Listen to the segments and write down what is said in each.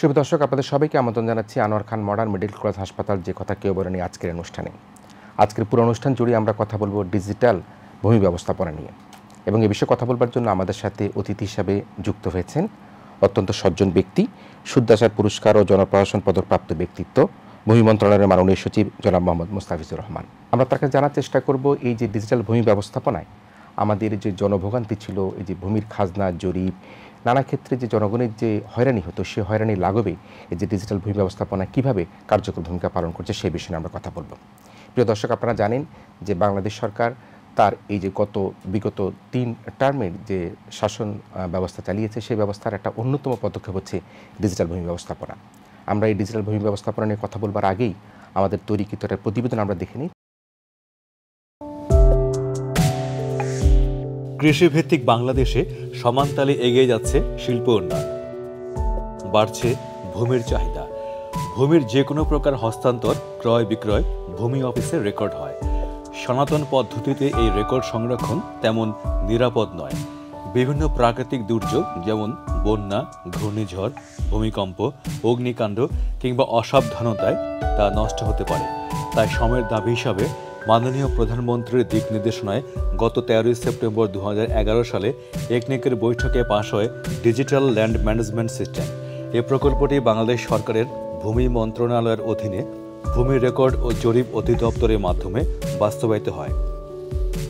শুভ দর্শক আপনাদের সবাইকে আমন্ত্রণ জানাচ্ছি Anwar Khan modern middle college হাসপাতাল যে কথা কেউ বলেনি আজকের অনুষ্ঠানে আজকের পুরো অনুষ্ঠান জুড়ে আমরা কথা বলবো ডিজিটাল ভূমি ব্যবস্থাপনা নিয়ে এবং এ বিষয়ে কথা বলবার জন্য আমাদের সাথে অতিথি হিসাবে যুক্ত হয়েছেন অত্যন্ত সজ্জন ব্যক্তি সুদ্দাসার পুরস্কার ও জনপ্রশাসন পদকপ্রাপ্ত ব্যক্তিত্ব ভূমি মন্ত্রণালয়ের মাননীয় সচিব জনাব মোহাম্মদ মুস্তাফিজুর রহমান আমরা তাকে জানার চেষ্টা করব এই যে ডিজিটাল ভূমি ব্যবস্থাপনায় আমাদের যে জনভোগান্তি ছিল এই যে ভূমির খাজনা জরিপ নানা ক্ষেত্রে যে জনগণের যে হয়রানি হতো সে হয়রানি লাগবে যে ডিজিটাল ভূমি ব্যবস্থাপনা কীভাবে কার্যকর ভূমিকা পালন করছে সেই বিষয়ে আমরা কথা বলব প্রিয় দর্শক আপনারা জানেন যে বাংলাদেশ সরকার তার এই যে গত বিগত তিন টার্মের যে শাসন ব্যবস্থা চালিয়েছে সেই ব্যবস্থার একটা অন্যতম পদক্ষেপ হচ্ছে ডিজিটাল ভূমি ব্যবস্থাপনা আমরা এই ডিজিটাল ভূমি ব্যবস্থাপনা নিয়ে কথা বলবার আগেই আমাদের তৈরিকৃত একটা প্রতিবেদন আমরা দেখে নিই কৃষিভিত্তিক বাংলাদেশে সমানতালে এগিয়ে যাচ্ছে শিল্প উন্নয়ন বাড়ছে ভূমির চাহিদা ভূমির যে কোনো প্রকার হস্তান্তর ক্রয় বিক্রয় ভূমি অফিসে রেকর্ড হয় সনাতন পদ্ধতিতে এই রেকর্ড সংরক্ষণ তেমন নিরাপদ নয় বিভিন্ন প্রাকৃতিক দুর্যোগ যেমন বন্যা ঘূর্ণিঝড় ভূমিকম্প অগ্নিকাণ্ড কিংবা অসাবধানতায় তা নষ্ট হতে পারে তাই সময়ের দাবি হিসাবে মাননীয় প্রধানমন্ত্রীর দিক নির্দেশনায় গত তেরোই সেপ্টেম্বর দু সালে একনেকের বৈঠকে পাশ হয় ডিজিটাল ল্যান্ড ম্যানেজমেন্ট সিস্টেম এ প্রকল্পটি বাংলাদেশ সরকারের ভূমি মন্ত্রণালয়ের অধীনে ভূমি রেকর্ড ও জরিপ অধিদপ্তরের মাধ্যমে বাস্তবায়িত হয়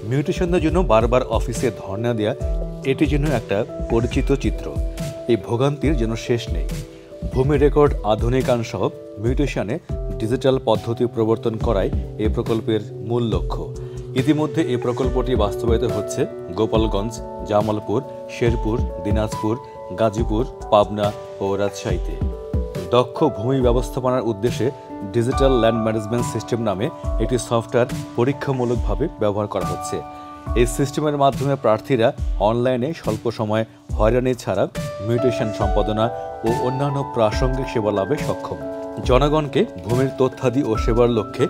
মিউটেশনদের জন্য বারবার অফিসে ধর্ণা দেওয়া এটি যেন একটা পরিচিত চিত্র এই ভোগান্তির যেন শেষ নেই ভূমি রেকর্ড আধুনিকান সহ মিউটেশনে ডিজিটাল পদ্ধতি প্রবর্তন করাই এ প্রকল্পের মূল লক্ষ্য ইতিমধ্যে এই প্রকল্পটি বাস্তবায়িত হচ্ছে গোপালগঞ্জ জামালপুর শেরপুর দিনাজপুর গাজীপুর পাবনা ও রাজশাহীতে দক্ষ ভূমি ব্যবস্থাপনার উদ্দেশ্যে ডিজিটাল ল্যান্ড ম্যানেজমেন্ট সিস্টেম নামে একটি সফটওয়্যার পরীক্ষামূলকভাবে ব্যবহার করা হচ্ছে এই সিস্টেমের মাধ্যমে প্রার্থীরা অনলাইনে স্বল্প সময়ে হয়রানি ছাড়া মিউটেশন সম্পাদনা ও অন্যান্য প্রাসঙ্গিক সেবা লাভে সক্ষম জনগণকে ভূমির তথ্যাদি ও সেবার লক্ষ্যে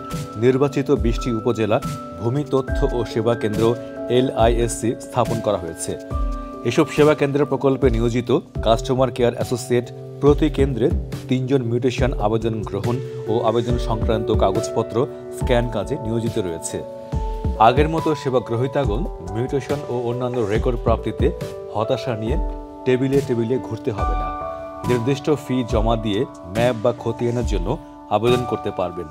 নির্বাচিত বিশটি উপজেলা ভূমি তথ্য ও সেবা কেন্দ্র এলআইএসসি স্থাপন করা হয়েছে এসব সেবা কেন্দ্র প্রকল্পে নিয়োজিত কাস্টমার কেয়ার অ্যাসোসিয়েট প্রতি কেন্দ্রে তিনজন মিউটেশন আবেদন গ্রহণ ও আবেদন সংক্রান্ত কাগজপত্র স্ক্যান কাজে নিয়োজিত রয়েছে আগের মতো সেবা গ্রহিতাগণ মিউটেশন ও অন্যান্য রেকর্ড প্রাপ্তিতে হতাশা নিয়ে টেবিলে টেবিলে ঘুরতে হবে না নির্দিষ্ট ফি জমা দিয়ে ম্যাপ বা খতিয়ানের জন্য আবেদন করতে পারবেন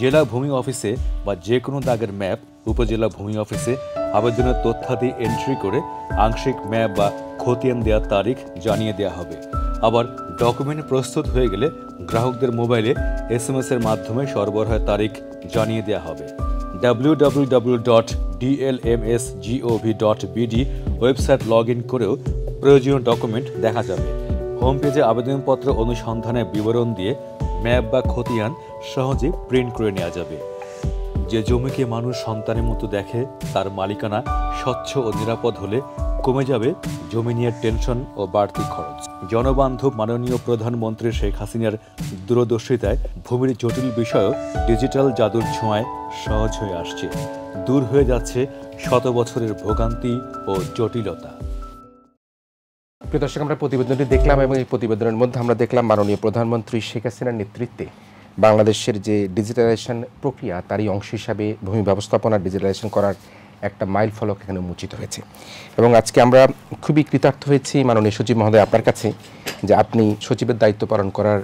জেলা ভূমি অফিসে বা যে কোনো দাগের ম্যাপ উপজেলা ভূমি অফিসে আবেদনের তথ্যাদি এন্ট্রি করে আংশিক ম্যাপ বা খতিয়ান দেওয়ার তারিখ জানিয়ে দেওয়া হবে আবার ডকুমেন্ট প্রস্তুত হয়ে গেলে গ্রাহকদের মোবাইলে এস এর মাধ্যমে সরবরাহের তারিখ জানিয়ে দেওয়া হবে www.dlmsgov.bd ওয়েবসাইট লগ ইন করেও প্রয়োজনীয় ডকুমেন্ট দেখা যাবে হোম পেজে আবেদনপত্র অনুসন্ধানের বিবরণ দিয়ে ম্যাপ বা খতিয়ান সহজে প্রিন্ট করে নেওয়া যাবে যে জমিকে মানুষ সন্তানের মতো দেখে তার মালিকানা স্বচ্ছ ও নিরাপদ হলে কমে যাবে জমি নিয়ে টেনশন ও বাড়তি খরচ জনবান্ধব মাননীয় প্রধানমন্ত্রী শেখ হাসিনার দূরদর্শিতায় ভূমির জটিল বিষয়ও ডিজিটাল জাদুর ছোঁয়ায় সহজ হয়ে আসছে দূর হয়ে যাচ্ছে শত বছরের ভোগান্তি ও জটিলতা প্রিয় দর্শক আমরা প্রতিবেদনটি দেখলাম এবং এই প্রতিবেদনের মধ্যে আমরা দেখলাম মাননীয় প্রধানমন্ত্রী শেখ হাসিনার নেতৃত্বে বাংলাদেশের যে ডিজিটালাইজেশন প্রক্রিয়া তারই অংশ হিসাবে ভূমি ব্যবস্থাপনা ডিজিটালাইজেশন করার একটা মাইল ফলক এখানে উন্মোচিত হয়েছে এবং আজকে আমরা খুবই কৃতার্থ হয়েছি মাননীয় সচিব মহোদয় আপনার কাছে যে আপনি সচিবের দায়িত্ব পালন করার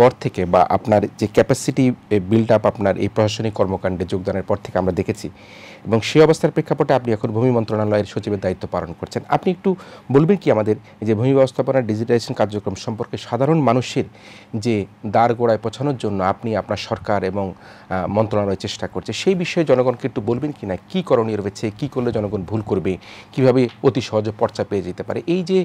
পর থেকে বা আপনার যে ক্যাপাসিটি বিল্ড আপ আপনার এই প্রশাসনিক কর্মকাণ্ডে যোগদানের পর থেকে আমরা দেখেছি এবং সেই অবস্থার প্রেক্ষাপটে আপনি এখন ভূমি মন্ত্রণালয়ের সচিবের দায়িত্ব পালন করছেন আপনি একটু বলবেন কি আমাদের যে ভূমি ব্যবস্থাপনা ডিজিটাইজেশন কার্যক্রম সম্পর্কে সাধারণ মানুষের যে দ্বার গোড়ায় পৌঁছানোর জন্য আপনি আপনার সরকার এবং মন্ত্রণালয় চেষ্টা করছে সেই বিষয়ে জনগণকে একটু বলবেন কি না কী করণীয় রয়েছে কী করলে জনগণ ভুল করবে কিভাবে অতি সহজে পর্চা পেয়ে যেতে পারে এই যে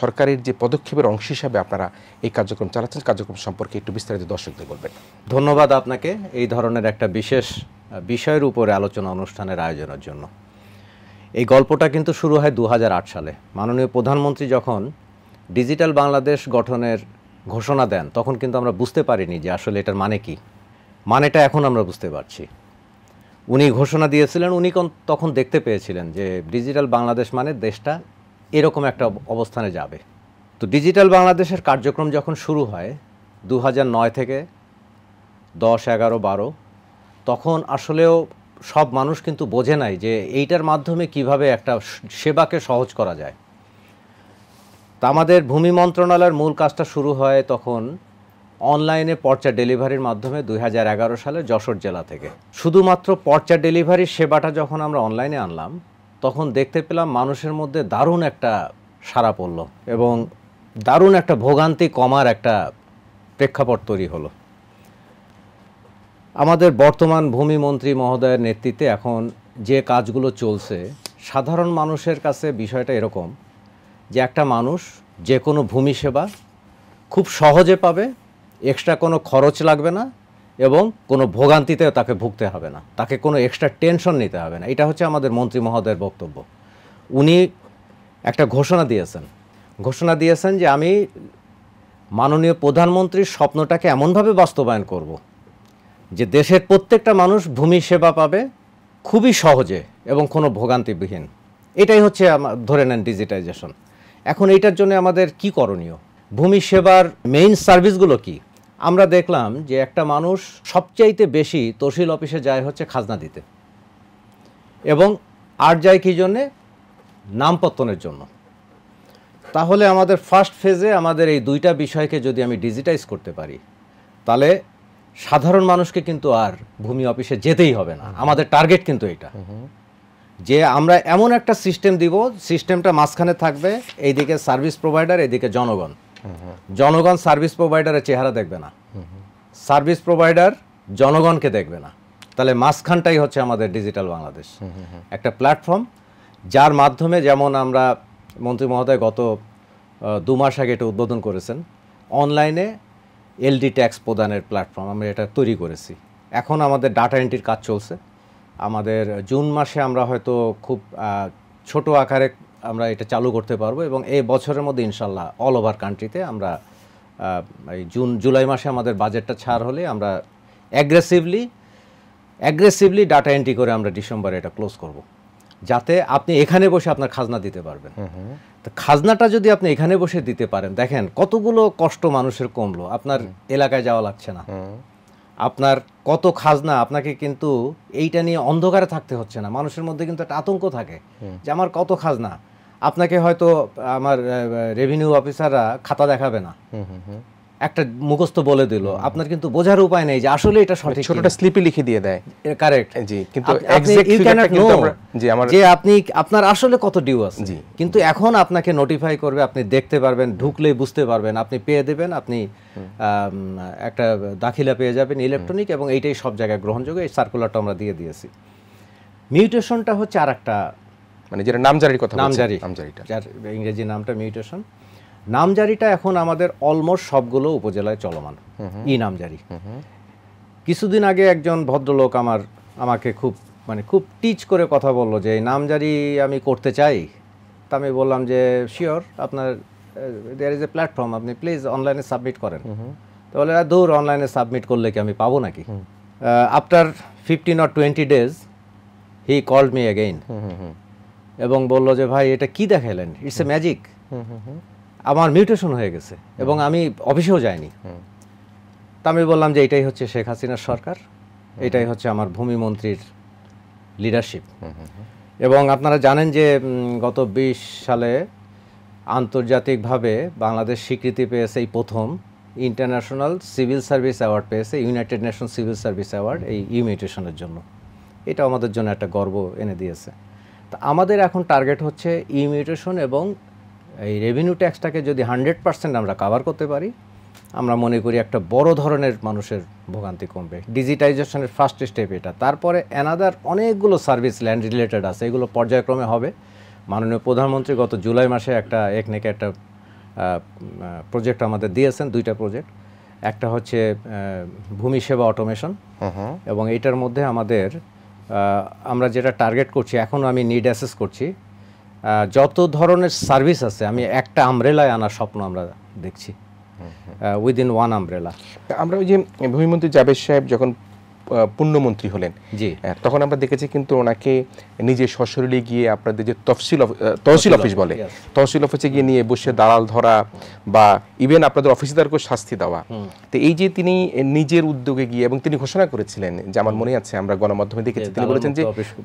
সরকারের যে পদক্ষেপের অংশ হিসাবে আপনারা এই কার্যক্রম চালাচ্ছেন কার্যক্রম সম্পর্কে একটু বিস্তারিত দর্শকদের বলবেন ধন্যবাদ আপনাকে এই ধরনের একটা বিশেষ বিষয়ের উপরে আলোচনা অনুষ্ঠানের আয়োজনের জন্য এই গল্পটা কিন্তু শুরু হয় দু সালে মাননীয় প্রধানমন্ত্রী যখন ডিজিটাল বাংলাদেশ গঠনের ঘোষণা দেন তখন কিন্তু আমরা বুঝতে পারিনি যে আসলে এটার মানে কি মানেটা এখন আমরা বুঝতে পারছি উনি ঘোষণা দিয়েছিলেন উনি তখন দেখতে পেয়েছিলেন যে ডিজিটাল বাংলাদেশ মানে দেশটা এরকম একটা অবস্থানে যাবে তো ডিজিটাল বাংলাদেশের কার্যক্রম যখন শুরু হয় দু নয় থেকে দশ এগারো বারো তখন আসলেও সব মানুষ কিন্তু বোঝে নাই যে এইটার মাধ্যমে কিভাবে একটা সেবাকে সহজ করা যায় তা আমাদের ভূমি মন্ত্রণালয়ের মূল কাজটা শুরু হয় তখন অনলাইনে পর্চা ডেলিভারির মাধ্যমে দুই সালে যশোর জেলা থেকে শুধুমাত্র পর্চা ডেলিভারির সেবাটা যখন আমরা অনলাইনে আনলাম তখন দেখতে পেলাম মানুষের মধ্যে দারুণ একটা সারা পড়ল এবং দারুণ একটা ভোগান্তি কমার একটা প্রেক্ষাপট তৈরি হলো আমাদের বর্তমান ভূমি মন্ত্রী মহোদয়ের নেতৃত্বে এখন যে কাজগুলো চলছে সাধারণ মানুষের কাছে বিষয়টা এরকম যে একটা মানুষ যে কোনো ভূমি সেবা খুব সহজে পাবে এক্সট্রা কোনো খরচ লাগবে না এবং কোনো ভোগান্তিতে তাকে ভুগতে হবে না তাকে কোনো এক্সট্রা টেনশন নিতে হবে না এটা হচ্ছে আমাদের মন্ত্রী মহোদয়ের বক্তব্য উনি একটা ঘোষণা দিয়েছেন ঘোষণা দিয়েছেন যে আমি মাননীয় প্রধানমন্ত্রীর স্বপ্নটাকে এমনভাবে বাস্তবায়ন করব যে দেশের প্রত্যেকটা মানুষ ভূমি সেবা পাবে খুবই সহজে এবং কোনো ভোগান্তিবিহীন এটাই হচ্ছে ধরে নেন ডিজিটাইজেশন এখন এইটার জন্য আমাদের কি করণীয় ভূমি সেবার মেইন সার্ভিসগুলো কি আমরা দেখলাম যে একটা মানুষ সবচাইতে বেশি তহসিল অফিসে যায় হচ্ছে খাজনা দিতে এবং আর যায় কি জন্যে নামপত্তনের জন্য তাহলে আমাদের ফার্স্ট ফেজে আমাদের এই দুইটা বিষয়কে যদি আমি ডিজিটাইজ করতে পারি তাহলে সাধারণ মানুষকে কিন্তু আর ভূমি অফিসে যেতেই হবে না আমাদের টার্গেট কিন্তু এটা যে আমরা এমন একটা সিস্টেম দিব সিস্টেমটা মাঝখানে থাকবে এইদিকে সার্ভিস প্রোভাইডার এইদিকে জনগণ জনগণ সার্ভিস প্রোভাইডারের চেহারা দেখবে না সার্ভিস প্রোভাইডার জনগণকে দেখবে না তাহলে মাঝখানটাই হচ্ছে আমাদের ডিজিটাল বাংলাদেশ একটা প্ল্যাটফর্ম যার মাধ্যমে যেমন আমরা মন্ত্রী মহোদয় গত দু মাস আগে এটা উদ্বোধন করেছেন অনলাইনে এলডি ট্যাক্স প্রদানের প্ল্যাটফর্ম আমরা এটা তৈরি করেছি এখন আমাদের ডাটা এন্ট্রির কাজ চলছে আমাদের জুন মাসে আমরা হয়তো খুব ছোট আকারে আমরা এটা চালু করতে পারবো এবং এই বছরের মধ্যে ইনশাল্লাহ অল ওভার কান্ট্রিতে আমরা এই জুন জুলাই মাসে আমাদের বাজেটটা ছাড় হলে আমরা অ্যাগ্রেসিভলি অ্যাগ্রেসিভলি ডাটা এন্ট্রি করে আমরা ডিসেম্বরে এটা ক্লোজ করবো যাতে আপনি এখানে বসে আপনার খাজনা দিতে পারবেন তো খাজনাটা যদি আপনি এখানে বসে দিতে পারেন দেখেন কতগুলো কষ্ট মানুষের কমলো আপনার এলাকায় যাওয়া লাগছে না আপনার কত খাজনা আপনাকে কিন্তু এইটা নিয়ে অন্ধকারে থাকতে হচ্ছে না মানুষের মধ্যে কিন্তু একটা আতঙ্ক থাকে যে আমার কত খাজনা আপনাকে হয়তো আমার রেভিনিউ অফিসাররা খাতা দেখাবে না একটা মুখস্থ বলে দিল আপনার কিন্তু বোঝার উপায় নেই যে আসলে এটা সঠিক মানে ছোটটা স্লিপে লিখে দিয়ে দেয় কারেক্ট জি কিন্তু ইউ ক্যানট নো জি আমার যে আপনি আপনার আসলে কত ডিউ আছে জি কিন্তু এখন আপনাকে নোটিফাই করবে আপনি দেখতে পারবেন ঢুকলেই বুঝতে পারবেন আপনি পেয়ে দেবেন আপনি একটা দাখিলা পেয়ে যাবেন ইলেকট্রনিক এবং এইটাই সব জায়গায় গ্রহণযোগ্য এই সার্কুলারটা আমরা দিয়ে দিয়েছি মিউটেশনটা হচ্ছে আর একটা মানে যেটা নামজারির কথা নামজারি নামজারিটা যার ইংরেজি নামটা মিউটেশন নামজারিটা এখন আমাদের অলমোস্ট সবগুলো উপজেলায় চলমান ই নামজারি কিছুদিন আগে একজন ভদ্রলোক আমার আমাকে খুব মানে খুব টিচ করে কথা বলল যে এই নামজারি আমি করতে চাই তা আমি বললাম যে শিওর আপনার দেয়ার ইজ এ প্ল্যাটফর্ম আপনি প্লিজ অনলাইনে সাবমিট করেন তো বলে দূর অনলাইনে সাবমিট করলে কি আমি পাবো নাকি after fifteen or twenty days he called me again এবং বলল যে ভাই এটা কি দেখালেন ইটস এ ম্যাজিক আমার মিউটেশন হয়ে গেছে এবং আমি অফিসেও যাইনি তা আমি বললাম যে এটাই হচ্ছে শেখ হাসিনার সরকার এটাই হচ্ছে আমার ভূমিমন্ত্রীর লিডারশিপ এবং আপনারা জানেন যে গত ২০ সালে আন্তর্জাতিকভাবে বাংলাদেশ স্বীকৃতি পেয়েছে এই প্রথম ইন্টারন্যাশনাল সিভিল সার্ভিস অ্যাওয়ার্ড পেয়েছে united nation civil service award এই ইমিউটেশনের জন্য এটা আমাদের জন্য একটা গর্ব এনে দিয়েছে তা আমাদের এখন টার্গেট হচ্ছে ইমিউটেশন এবং এই রেভিনিউ ট্যাক্সটাকে যদি হান্ড্রেড পার্সেন্ট আমরা কাভার করতে পারি আমরা মনে করি একটা বড় ধরনের মানুষের ভোগান্তি কমবে ডিজিটাইজেশনের ফার্স্ট স্টেপ এটা তারপরে অ্যানাদার অনেকগুলো সার্ভিস ল্যান্ড রিলেটেড আছে এগুলো পর্যায়ক্রমে হবে মাননীয় প্রধানমন্ত্রী গত জুলাই মাসে একটা একনেকে একটা প্রজেক্ট আমাদের দিয়েছেন দুইটা প্রজেক্ট একটা হচ্ছে ভূমি সেবা অটোমেশন uh-huh. এবং এটার মধ্যে আমাদের আমরা যেটা টার্গেট করছি এখনও আমি নিড অ্যাসেস করছি যত ধরনের সার্ভিস আছে আমি একটা আমরেলায় আনার স্বপ্ন আমরা দেখছি উইদিন ওয়ান আমরেলা আমরা ওই যে ভূমিমন্ত্রী জাবেদ সাহেব যখন পূর্ণমন্ত্রী হলেন জি তখন আমরা দেখেছি কিন্তু ওনাকে নিজে সশরীরে গিয়ে আপনাদের যে তফসিল তহসিল অফিস বলে তহসিল অফিসে গিয়ে নিয়ে বসে দালাল ধরা বা ইভেন আপনাদের অফিসারকে শাস্তি দেওয়া তো এই যে তিনি নিজের উদ্যোগে গিয়ে এবং তিনি ঘোষণা করেছিলেন যে আমার মনে আছে আমরা গণমাধ্যমে দেখেছি তিনি বলেছেন যে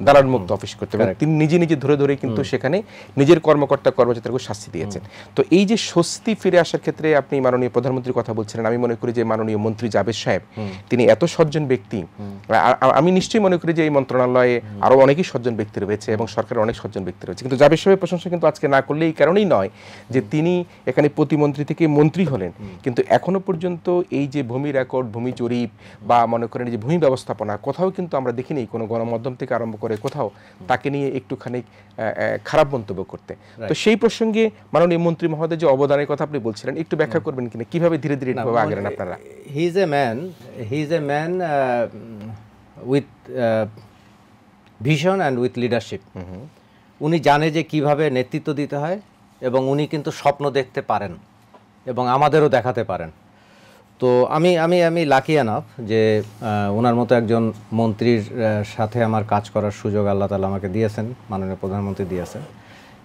দালাল মুক্ত অফিস করতে হবে তিনি নিজে নিজে ধরে ধরে কিন্তু সেখানে নিজের কর্মকর্তা কর্মচারীকে শাস্তি দিয়েছেন তো এই যে স্বস্তি ফিরে আসার ক্ষেত্রে আপনি মাননীয় প্রধানমন্ত্রীর কথা বলছিলেন আমি মনে করি যে মাননীয় মন্ত্রী জাভেদ সাহেব তিনি এত সজ্জন ব্যক্তি আমি নিশ্চয়ই মনে করি যে এই মন্ত্রণালয়ে আরো অনেকই সজ্জন ব্যক্তি রয়েছে এবং সরকারের অনেক সজ্জন ব্যক্তি রয়েছে কিন্তু জাভেদ সাহেবের প্রশংসা কিন্তু আজকে না করলে এই কারণেই নয় যে তিনি এখানে প্রতিমন্ত্রী থেকে মন্ত্রী হলেন কিন্তু এখনো পর্যন্ত এই যে ভূমি রেকর্ড ভূমি জরিপ বা মনে করেন যে ভূমি ব্যবস্থাপনা কোথাও কিন্তু আমরা দেখিনি কোনো গণমাধ্যম থেকে আরম্ভ করে কোথাও তাকে নিয়ে একটুখানি খারাপ মন্তব্য করতে তো সেই প্রসঙ্গে মাননীয় মন্ত্রী মহোদয় যে অবদানের কথা আপনি বলছিলেন একটু ব্যাখ্যা করবেন কিনা কিভাবে ধীরে ধীরে আগে আপনারা he is a man he is a man with vision and with leadership উনি জানে যে কিভাবে নেতৃত্ব দিতে হয় এবং উনি কিন্তু স্বপ্ন দেখতে পারেন এবং আমাদেরও দেখাতে পারেন তো আমি আমি আমি লাকি আনাফ যে ওনার মতো একজন মন্ত্রীর সাথে আমার কাজ করার সুযোগ আল্লাহ তালা আমাকে দিয়েছেন মাননীয় প্রধানমন্ত্রী দিয়েছেন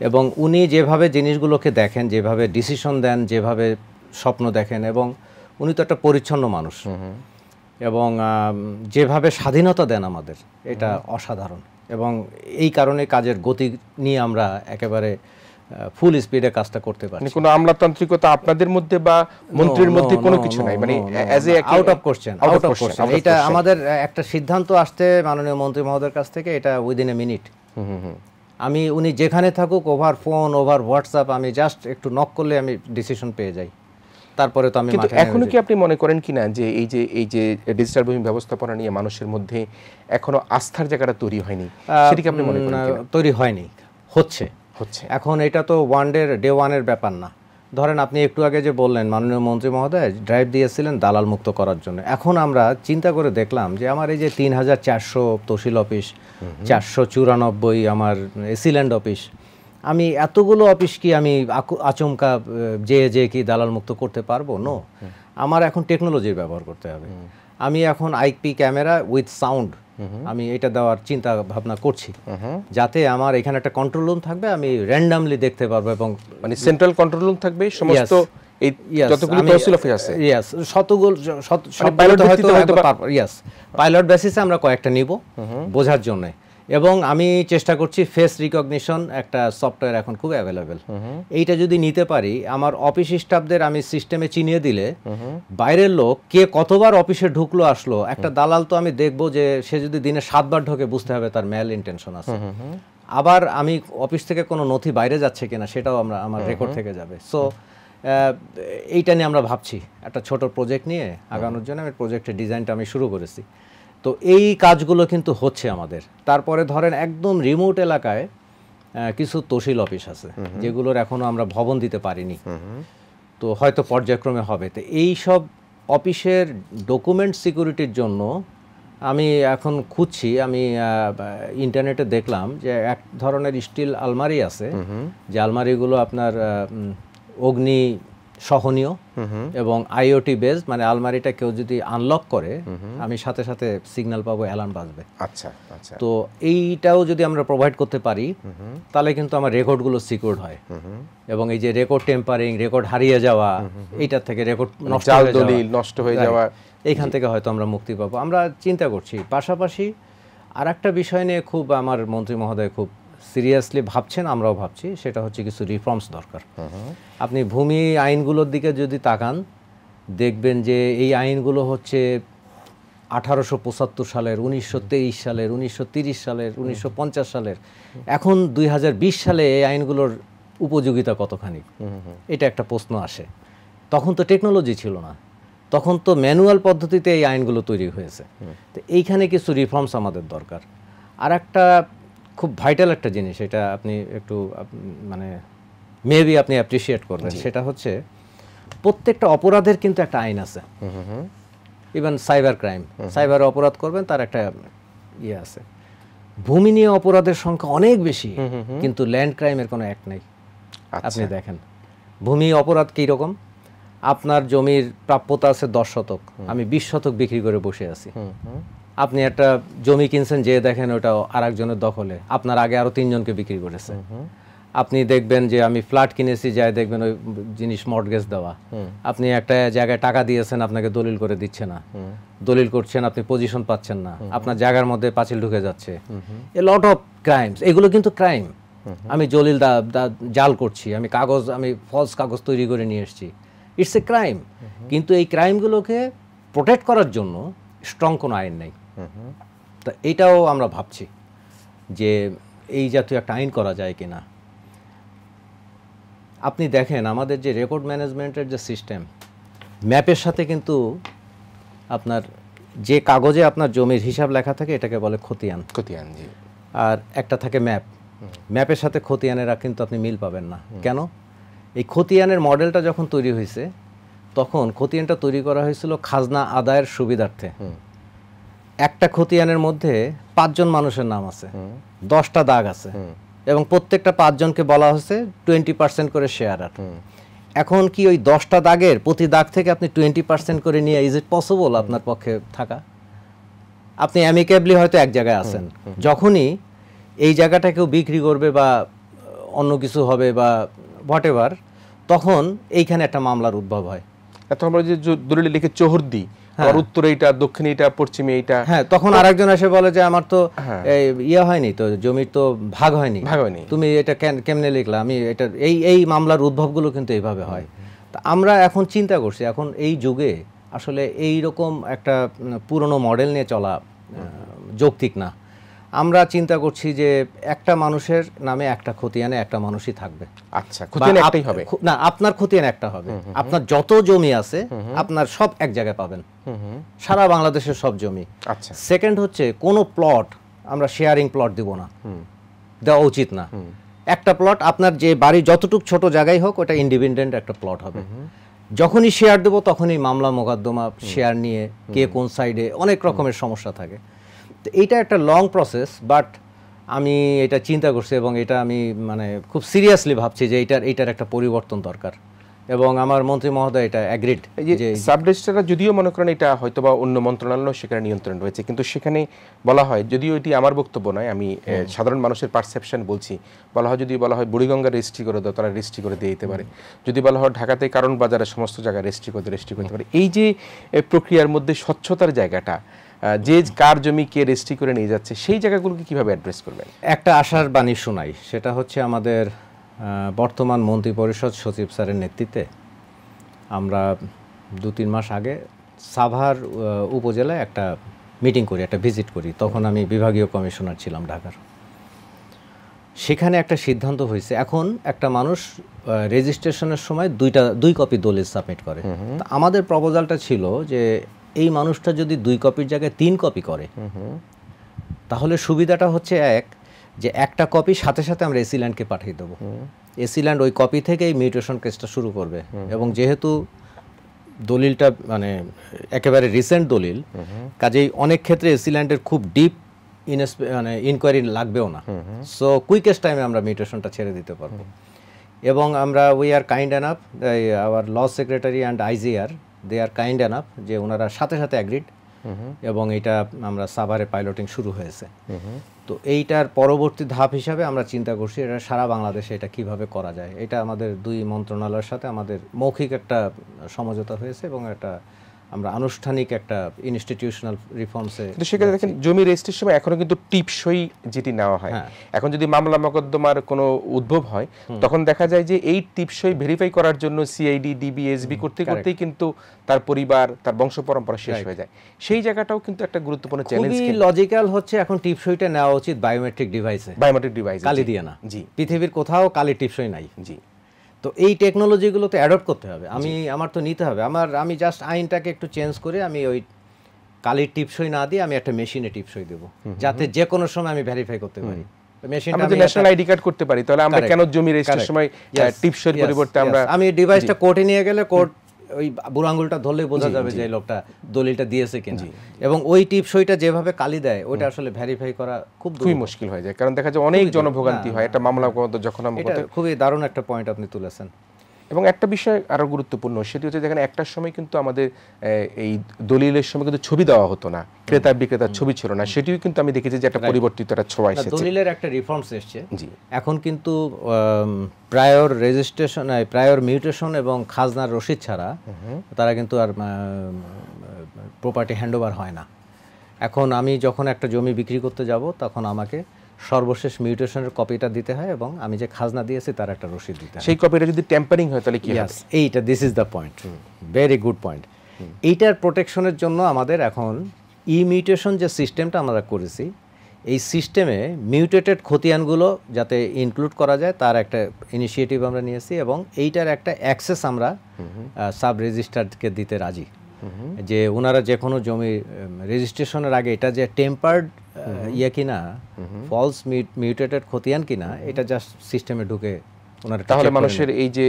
এবং উনি যেভাবে জিনিসগুলোকে দেখেন যেভাবে ডিসিশন দেন যেভাবে স্বপ্ন দেখেন এবং উনি তো একটা পরিচ্ছন্ন মানুষ mm-hmm. এবং যেভাবে স্বাধীনতা দেন আমাদের এটা অসাধারণ এবং এই কারণে কাজের গতি নিয়ে আমরা একেবারে ফুল স্পিডে কাজটা করতে পারি মানে কোনো আমলাতান্ত্রিকতা আপনাদের মধ্যে বা মন্ত্রীর মধ্যে কোনো কিছু নাই মানে as a out of question out of question এটা আমাদের একটা সিদ্ধান্ত আসতে মাননীয় মন্ত্রী মহোদয়ের কাছ থেকে এটা উইদিন এ মিনিট আমি উনি যেখানে থাকুক ওভার ফোন ওভার হোয়াটসঅ্যাপ আমি জাস্ট একটু নক করলে আমি ডিসিশন পেয়ে যাই তারপরে তো আমি এখনো কি আপনি মনে করেন কি না যে এই যে এই যে ডিজিটাল ভূমি ব্যবস্থাপনা নিয়ে মানুষের মধ্যে এখনো আস্থার জায়গাটা তৈরি হয়নি সেটি কি আপনি মনে করেন তৈরি হয়নি হচ্ছে হচ্ছে এখন এটা তো ওয়ান ডে ডে ওয়ানের ব্যাপার না ধরেন আপনি একটু আগে যে বললেন মাননীয় মন্ত্রী মহোদয় ড্রাইভ দিয়েছিলেন দালাল মুক্ত করার জন্য এখন আমরা চিন্তা করে দেখলাম যে আমার এই যে তিন হাজার চারশো তহসিল অফিস চারশো চুরানব্বই আমার এসিল্যান্ড অফিস আমি এতগুলো অফিস কি আমি আচমকা যে যে কি দালাল মুক্ত করতে পারবো নো আমার এখন টেকনোলজির ব্যবহার করতে হবে আমি এখন আইপি ক্যামেরা উইথ সাউন্ড আমি এটা দেওয়ার চিন্তা ভাবনা করছি যাতে আমার এখানে একটা কন্ট্রোল রুম থাকবে আমি র্যান্ডামলি দেখতে পারবো এবং মানে সেন্ট্রাল কন্ট্রোল রুম থাকবে সমস্ত ইয়াস পাইলট পাইলট বেসিসে আমরা কয়েকটা নিব বোঝার জন্য এবং আমি চেষ্টা করছি ফেস রিকগনিশন একটা সফটওয়্যার এখন খুব অ্যাভেলেবেল এইটা যদি নিতে পারি আমার অফিস স্টাফদের আমি সিস্টেমে চিনিয়ে দিলে বাইরের লোক কে কতবার অফিসে ঢুকলো আসলো একটা দালাল তো আমি দেখবো যে সে যদি দিনে সাতবার ঢোকে বুঝতে হবে তার ম্যাল ইন্টেনশন আছে আবার আমি অফিস থেকে কোনো নথি বাইরে যাচ্ছে কিনা সেটাও আমরা আমার রেকর্ড থেকে যাবে সো এইটা নিয়ে আমরা ভাবছি একটা ছোট প্রজেক্ট নিয়ে আগানোর জন্য আমি প্রজেক্টের ডিজাইনটা আমি শুরু করেছি তো এই কাজগুলো কিন্তু হচ্ছে আমাদের তারপরে ধরেন একদম রিমোট এলাকায় কিছু তহসিল অফিস আছে যেগুলোর এখনও আমরা ভবন দিতে পারিনি তো হয়তো পর্যায়ক্রমে হবে তো এই সব অফিসের ডকুমেন্ট সিকিউরিটির জন্য আমি এখন খুঁজছি আমি ইন্টারনেটে দেখলাম যে এক ধরনের স্টিল আলমারি আছে যে আলমারিগুলো আপনার অগ্নি সহনীয় এবং আইওটি বেসড মানে আলমারিটা কেউ যদি আনলক করে আমি সাথে সাথে সিগন্যাল পাবো অ্যালার্ম বাজবে আচ্ছা, আচ্ছা তো এইটাও যদি আমরা প্রোভাইড করতে পারি তাহলে কিন্তু আমার রেকর্ডগুলো সিকিউর হয় এবং এই যে রেকর্ড টেম্পারিং রেকর্ড হারিয়ে যাওয়া এইটার থেকে রেকর্ড মানে নষ্ট হয়ে যাওয়া এইখান থেকে হয়তো আমরা মুক্তি পাবো আমরা চিন্তা করছি পাশাপাশি আর একটা বিষয় নিয়ে খুব আমার মন্ত্রী মহোদয় খুব সিরিয়াসলি ভাবছেন আমরাও ভাবছি সেটা হচ্ছে কিছু রিফর্মস দরকার আপনি ভূমি আইনগুলোর দিকে যদি তাকান দেখবেন যে এই আইনগুলো হচ্ছে আঠারোশো পঁচাত্তর সালের উনিশশো তেইশ সালের উনিশশো তিরিশ সালের উনিশশো পঞ্চাশ সালের এখন দুই সালে এই আইনগুলোর উপযোগিতা কতখানি এটা একটা প্রশ্ন আসে তখন তো টেকনোলজি ছিল না তখন তো ম্যানুয়াল পদ্ধতিতে এই আইনগুলো তৈরি হয়েছে তো এইখানে কিছু রিফর্মস আমাদের দরকার আর একটা খুব ভাইটাল একটা জিনিস এটা আপনি একটু মানে মেবি আপনি অ্যাপ্রিসিয়েট করবেন সেটা হচ্ছে প্রত্যেকটা অপরাধের কিন্তু একটা আইন আছে ইভেন সাইবার ক্রাইম সাইবার অপরাধ করবেন তার একটা ইয়ে আছে ভূমি নিয়ে অপরাধের সংখ্যা অনেক বেশি কিন্তু ল্যান্ড ক্রাইমের কোনো অ্যাক্ট নেই আচ্ছা। আপনি দেখেন ভূমি অপরাধ রকম আপনার জমির প্রাপ্যতা আছে দশ শতক আমি বিশ শতক বিক্রি করে বসে আছি আপনি একটা জমি কিনছেন যে দেখেন ওটা আর একজনের দখলে আপনার আগে আরো তিনজনকে বিক্রি করেছে আপনি দেখবেন যে আমি ফ্ল্যাট কিনেছি যাই দেখবেন ওই জিনিস মর্টগেজ দেওয়া আপনি একটা জায়গায় টাকা দিয়েছেন আপনাকে দলিল করে দিচ্ছে না দলিল করছেন আপনি পজিশন পাচ্ছেন না আপনার জায়গার মধ্যে পাঁচিল ঢুকে যাচ্ছে এ লট অফ ক্রাইমস এগুলো কিন্তু ক্রাইম আমি জলিল দা জাল করছি আমি কাগজ আমি ফলস কাগজ তৈরি করে নিয়ে এসেছি ইটস এ ক্রাইম কিন্তু এই ক্রাইমগুলোকে প্রোটেক্ট করার জন্য স্ট্রং কোনো আইন নেই তা এটাও আমরা ভাবছি যে এই জাতীয় একটা আইন করা যায় কি না আপনি দেখেন আমাদের যে রেকর্ড ম্যানেজমেন্টের যে সিস্টেম ম্যাপের সাথে কিন্তু আপনার যে কাগজে আপনার জমির হিসাব লেখা থাকে এটাকে বলে খতিয়ান খতিয়ান জি আর একটা থাকে ম্যাপ ম্যাপের সাথে খতিয়ানেরা কিন্তু আপনি মিল পাবেন না কেন এই খতিয়ানের মডেলটা যখন তৈরি হয়েছে তখন খতিয়ানটা তৈরি করা হয়েছিল খাজনা আদায়ের সুবিধার্থে একটা খতিয়ানের মধ্যে পাঁচজন মানুষের নাম আছে দশটা দাগ আছে এবং প্রত্যেকটা পাঁচজনকে বলা হচ্ছে টোয়েন্টি পার্সেন্ট করে শেয়ার আর এখন কি ওই দশটা দাগের প্রতি দাগ থেকে আপনি টোয়েন্টি পার্সেন্ট করে নিয়ে ইজ ইট পসিবল আপনার পক্ষে থাকা আপনি অ্যামিকেবলি হয়তো এক জায়গায় আছেন যখনই এই জায়গাটা কেউ বিক্রি করবে বা অন্য কিছু হবে বা হোয়াট তখন এইখানে একটা মামলার উদ্ভব হয় এত আমরা যে দলিল লিখে চহর্দি আর হ্যাঁ। উত্তরে এটা দক্ষিণে এটা পশ্চিমে এটা হ্যাঁ তখন আরেকজন এসে বলে যে আমার তো হ্যাঁ। ইয়ে হয়নি তো জমির তো ভাগ হয়নি ভাগ হয়নি তুমি এটা কেমনে লিখলা আমি এটা এই এই মামলার উদ্ভবগুলো কিন্তু এইভাবে হয় তা আমরা এখন চিন্তা করছি এখন এই যুগে আসলে এই রকম একটা পুরনো মডেল নিয়ে চলা যৌক্তিক না আমরা চিন্তা করছি যে একটা মানুষের নামে একটা খতিয়ানে একটা মানুষই থাকবে আচ্ছা খতিয়ান একটাই হবে না আপনার খতিয়ান একটা হবে আপনার যত জমি আছে আপনার সব এক জায়গায় পাবেন সারা বাংলাদেশের সব জমি আচ্ছা সেকেন্ড হচ্ছে কোনো প্লট আমরা শেয়ারিং প্লট দিব না দেওয়া উচিত না একটা প্লট আপনার যে বাড়ি যতটুক ছোট জায়গায় হোক ওটা ইন্ডিপেন্ডেন্ট একটা প্লট হবে যখনই শেয়ার দেবো তখনই মামলা মোকদ্দমা শেয়ার নিয়ে কে কোন সাইডে অনেক রকমের সমস্যা থাকে তো এইটা একটা লং প্রসেস বাট আমি এটা চিন্তা করছি এবং এটা আমি মানে খুব সিরিয়াসলি ভাবছি যে এটার এটার একটা পরিবর্তন দরকার এবং আমার মন্ত্রী মহোদয় এটা অ্যাগ্রিড যে রেজিস্ট্রাররা যদিও মনে করেন এটা হয়তো বা অন্য মন্ত্রণালয় সেখানে নিয়ন্ত্রণ রয়েছে কিন্তু সেখানে বলা হয় যদিও এটি আমার বক্তব্য নয় আমি সাধারণ মানুষের পারসেপশন বলছি বলা হয় যদি বলা হয় বুড়িগঙ্গা রেজিস্ট্রি করে দেওয়া তারা রেজিস্ট্রি করে দিয়ে দিতে পারে যদি বলা হয় ঢাকাতে কারণ বাজারে সমস্ত জায়গায় রেজিস্ট্রি করে রেজিস্ট্রি করতে পারে এই যে প্রক্রিয়ার মধ্যে স্বচ্ছতার জায়গাটা যে কার জমি কে রেজিস্ট্রি করে নিয়ে যাচ্ছে সেই জায়গাগুলোকে কিভাবে অ্যাড্রেস করবেন একটা আশার বাণী শোনাই সেটা হচ্ছে আমাদের বর্তমান মন্ত্রী পরিষদ সচিব স্যারের নেতৃত্বে আমরা দু তিন মাস আগে সাভার উপজেলায় একটা মিটিং করি একটা ভিজিট করি তখন আমি বিভাগীয় কমিশনার ছিলাম ঢাকার সেখানে একটা সিদ্ধান্ত হয়েছে এখন একটা মানুষ রেজিস্ট্রেশনের সময় দুইটা দুই কপি দলিল সাবমিট করে আমাদের প্রপোজালটা ছিল যে এই মানুষটা যদি দুই কপির জায়গায় তিন কপি করে তাহলে সুবিধাটা হচ্ছে এক যে একটা কপি সাথে সাথে আমরা এসিল্যান্ডকে পাঠিয়ে দেবো এসিল্যান্ড ওই কপি থেকে এই মিউটেশন কেসটা শুরু করবে এবং যেহেতু দলিলটা মানে একেবারে রিসেন্ট দলিল কাজেই অনেক ক্ষেত্রে এসিল্যান্ডের খুব ডিপ মানে ইনকোয়ারি লাগবেও না সো কুইকেস্ট টাইমে আমরা মিউটেশনটা ছেড়ে দিতে পারবো এবং আমরা we are kind an up our law secretary and IGR they are kind up যে ওনারা সাথে সাথে অ্যাগ্রিড এবং এটা আমরা সাভারে পাইলটিং শুরু হয়েছে তো এইটার পরবর্তী ধাপ হিসাবে আমরা চিন্তা করছি এটা সারা বাংলাদেশে এটা কিভাবে করা যায় এটা আমাদের দুই মন্ত্রণালয়ের সাথে আমাদের মৌখিক একটা সমঝোতা হয়েছে এবং একটা আমরা আনুষ্ঠানিক একটা ইনস্টিটিউশনাল রিফর্মসে কিন্তু সেক্ষেত্রে দেখেন জমি রেজিস্ট্রির সময় এখনো কিন্তু টিপসই যেটি নেওয়া হয় হ্যাঁ। এখন যদি মামলা মকদ্দমার কোনো উদ্ভব হয় তখন দেখা যায় যে এই টিপসই ভেরিফাই করার জন্য সিআইডি ডিবি এসবি করতে করতেই কিন্তু তার পরিবার তার বংশ পরম্পরা শেষ হয়ে যায় সেই জায়গাটাও কিন্তু একটা গুরুত্বপূর্ণ চ্যালেঞ্জ খুবই লজিক্যাল হচ্ছে এখন টিপসইটা নেওয়া উচিত বায়োমেট্রিক ডিভাইসে বায়োমেট্রিক ডিভাইসে কালি দিয়ে না জি পৃথিবীর কোথাও কালি টিপসই নাই জি তো এই টেকনোলজিগুলো তো অ্যাডপ্ট করতে হবে আমি আমার তো নিতে হবে আমার আমি জাস্ট আইনটাকে একটু চেঞ্জ করে আমি ওই কালির টিপসই না দিয়ে আমি একটা মেশিনে টিপসই দেবো যাতে যে কোনো সময় আমি ভ্যারিফাই করতে পারি আমি ডিভাইসটা কোর্টে নিয়ে গেলে কোর্ট ওই বুড়ো আঙুলটা ধরলে বোঝা যাবে যে লোকটা দলিলটা দিয়েছে কিনা এবং ওই সইটা যেভাবে কালি দেয় ওটা আসলে ভেরিফাই করা খুব খুবই মুশকিল হয়ে যায় কারণ দেখা যায় অনেক জনভোগান্তি হয় একটা মামলা যখন খুবই দারুণ একটা পয়েন্ট আপনি তুলেছেন এবং একটা বিষয় আরও গুরুত্বপূর্ণ সেটি হচ্ছে যেখানে একটার সময় কিন্তু আমাদের এই দলিলের সময় কিন্তু ছবি দেওয়া হতো না ক্রেতা বিক্রেতার ছবি ছিল না সেটিও কিন্তু আমি দেখেছি যে একটা পরিবর্তিত একটা ছোঁয়া এসেছে দলিলের একটা রিফর্মস এসছে জি এখন কিন্তু প্রায়র রেজিস্ট্রেশন প্রায়র মিউটেশন এবং খাজনার রশিদ ছাড়া তারা কিন্তু আর প্রপার্টি হ্যান্ডওভার হয় না এখন আমি যখন একটা জমি বিক্রি করতে যাব তখন আমাকে সর্বশেষ মিউটেশনের কপিটা দিতে হয় এবং আমি যে খাজনা দিয়েছি তার একটা রসিদ দিতে হয় সেই কপিটা যদি টেম্পারিং হয় তাহলে কি হবে এইটা this is the point very good point এইটার প্রোটেকশনের জন্য আমাদের এখন ই মিউটেশন যে সিস্টেমটা আমরা করেছি এই সিস্টেমে মিউটেটেড খতিয়ানগুলো যাতে ইনক্লুড করা যায় তার একটা ইনিশিয়েটিভ আমরা নিয়েছি এবং এইটার একটা অ্যাক্সেস আমরা সাব রেজিস্টারকে দিতে রাজি যে ওনারা যে কোনো জমি রেজিস্ট্রেশনের আগে এটা যে টেম্পার্ড ইয়ে কিনা ফলস মিউটেটেড খতিয়ান কিনা এটা জাস্ট সিস্টেমে ঢুকে তাহলে মানুষের এই যে